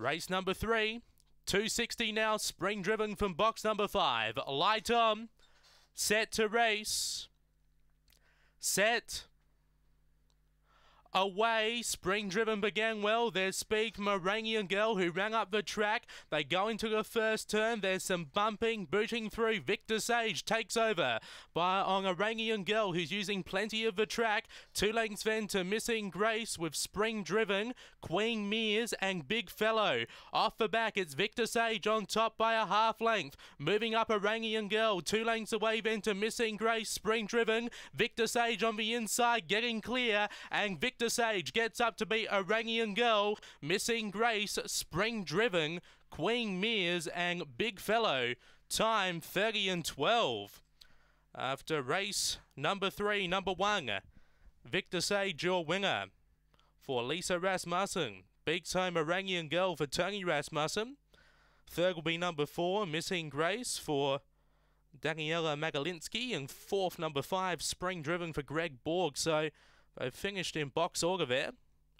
Race number three, 260 now, spring driven from box number five. Light on, set to race, set, Away, spring driven began well. There's Speak, Morangian Girl who rang up the track. They go into the first turn. There's some bumping, booting through. Victor Sage takes over by on Orangian Girl who's using plenty of the track. Two lengths then to Missing Grace with spring driven, Queen Mears and Big Fellow. Off the back, it's Victor Sage on top by a half length. Moving up Orangian Girl, two lengths away then to Missing Grace, spring driven. Victor Sage on the inside getting clear and Victor Victor Sage gets up to beat Orangian Girl, Missing Grace, Spring Driven, Queen Mears, and Big Fellow. Time 30 and 12. After race number three, number one, Victor Sage, your winner. For Lisa Rasmussen, big time Orangian Girl for Tony Rasmussen. Third will be number four, Missing Grace for Daniela Magalinsky, and fourth, number five, Spring Driven for Greg Borg. So they finished in box order there.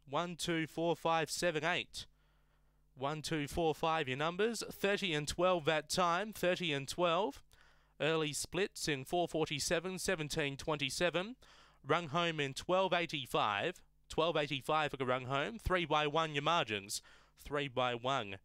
One, two, four, five, seven, eight. One, two, four, five, your numbers. 30 and 12 that time. 30 and 12. Early splits in 447, 27. Rung home in 1285. 1285 for the rung home. 3 by 1 your margins. 3 by 1.